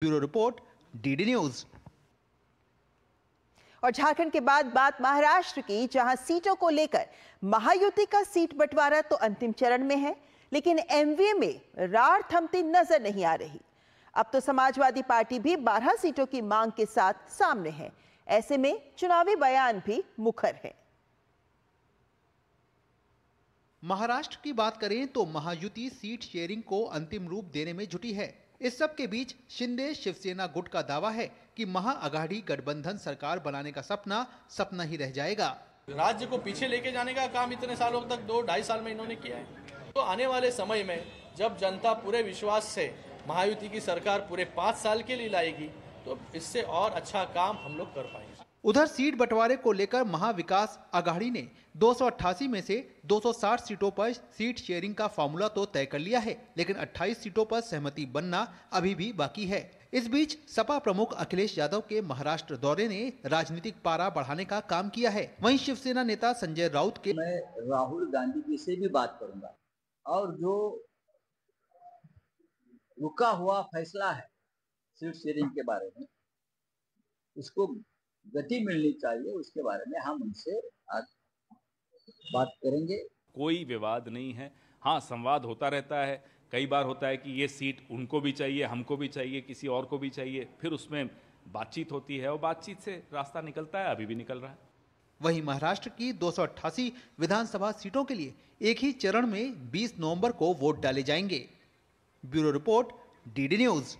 bureau report DD news और झारखंड के बाद बात महाराष्ट्र की जहां सीटों को लेकर महायुति का सीट बंटवारा तो अंतिम चरण में है लेकिन एमवीए में रार थमती नजर नहीं आ रही अब तो समाजवादी पार्टी भी 12 सीटों की मांग के साथ सामने है ऐसे में चुनावी बयान भी मुखर है महाराष्ट्र की बात करें तो महायुति सीट शेयरिंग को अंतिम रूप देने में जुटी है इस सब के बीच शिंदे शिवसेना गुट का दावा है कि महाअघाड़ी गठबंधन सरकार बनाने का सपना सपना ही रह जाएगा राज्य को पीछे लेके जाने का काम इतने सालों तक दो ढाई साल में इन्होंने किया है तो आने वाले समय में जब जनता पूरे विश्वास से महायुति की सरकार पूरे पाँच साल के लिए लाएगी तो इससे और अच्छा काम हम लोग कर पाएंगे उधर सीट बंटवारे को लेकर महाविकास आघाड़ी ने दो में से 260 सीटों पर सीट शेयरिंग का फॉर्मूला तो तय कर लिया है लेकिन 28 सीटों पर सहमति बनना अभी भी बाकी है इस बीच सपा प्रमुख अखिलेश यादव के महाराष्ट्र दौरे ने राजनीतिक पारा बढ़ाने का काम किया है वहीं शिवसेना नेता संजय राउत के मैं राहुल गांधी जी से भी बात करूंगा और जो रुका हुआ फैसला है सीट शेयरिंग के बारे में उसको गति मिलनी चाहिए उसके बारे में हम उनसे आज बात करेंगे कोई विवाद नहीं है हाँ संवाद होता रहता है कई बार होता है कि ये सीट उनको भी चाहिए हमको भी चाहिए किसी और को भी चाहिए फिर उसमें बातचीत होती है और बातचीत से रास्ता निकलता है अभी भी निकल रहा है वहीं महाराष्ट्र की दो विधानसभा सीटों के लिए एक ही चरण में 20 नवंबर को वोट डाले जाएंगे ब्यूरो रिपोर्ट डीडी न्यूज़